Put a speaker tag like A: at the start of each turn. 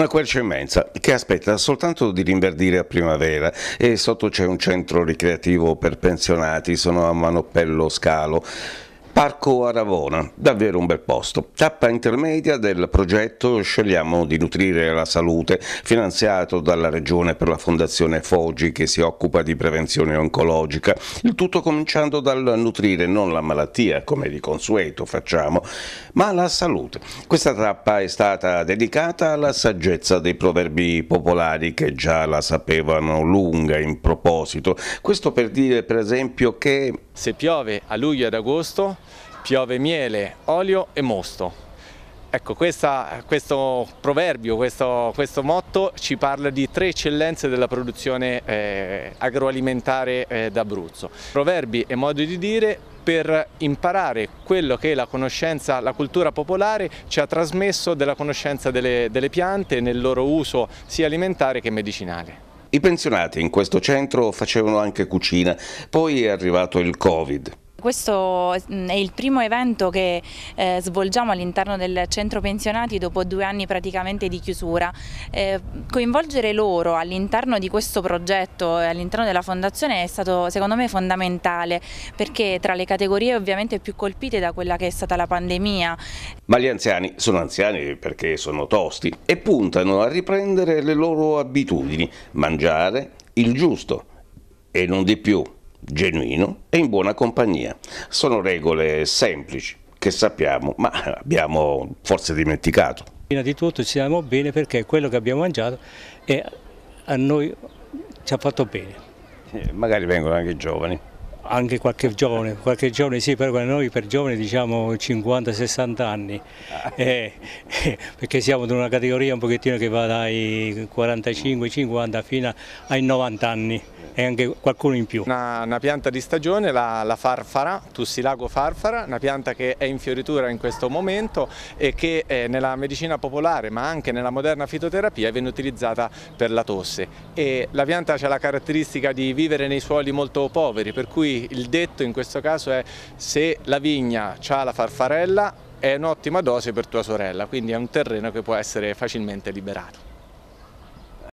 A: Una quercia immensa che aspetta soltanto di rinverdire a primavera e sotto c'è un centro ricreativo per pensionati, sono a Manopello Scalo. Parco Aravona, davvero un bel posto. Tappa intermedia del progetto Scegliamo di nutrire la salute, finanziato dalla Regione per la Fondazione Foggi che si occupa di prevenzione oncologica. Il tutto cominciando dal nutrire non la malattia, come di consueto facciamo, ma la salute. Questa tappa è stata dedicata alla saggezza dei proverbi popolari che già la sapevano lunga in proposito.
B: Questo per dire per esempio che... Se piove a luglio ed agosto piove miele, olio e mosto. Ecco, questa, questo proverbio, questo, questo, motto ci parla di tre eccellenze della produzione eh, agroalimentare eh, d'Abruzzo. Proverbi e modi di dire per imparare quello che la conoscenza, la cultura popolare ci ha trasmesso della conoscenza delle, delle piante nel loro uso sia alimentare che medicinale.
A: I pensionati in questo centro facevano anche cucina, poi è arrivato il Covid.
C: Questo mm, è il primo evento che eh, svolgiamo all'interno del centro pensionati dopo due anni praticamente di chiusura. Eh, coinvolgere loro all'interno di questo progetto e all'interno della fondazione è stato secondo me fondamentale perché tra le categorie ovviamente più colpite da quella che è stata la pandemia.
A: Ma gli anziani sono anziani perché sono tosti e puntano a riprendere le loro abitudini, mangiare il giusto e non di più genuino e in buona compagnia. Sono regole semplici che sappiamo, ma abbiamo forse dimenticato.
D: Prima di tutto ci siamo bene perché quello che abbiamo mangiato è, a noi ci ha fatto bene. Eh, magari vengono anche i giovani. Anche qualche giovane, qualche giovane sì, però noi per giovani diciamo 50-60 anni, ah. eh, eh, perché siamo in una categoria un pochettino che va dai 45-50 fino ai 90 anni e anche qualcuno in più.
B: Una, una pianta di stagione, la, la, farfara, Tussilago farfara, una pianta che è in fioritura in questo momento e che eh, nella medicina popolare ma anche nella moderna fitoterapia viene utilizzata per la tosse. E la pianta ha la caratteristica di vivere nei suoli molto poveri, per cui il detto in questo caso è se la vigna ha la farfarella è un'ottima dose per tua sorella, quindi è un terreno che può essere facilmente liberato.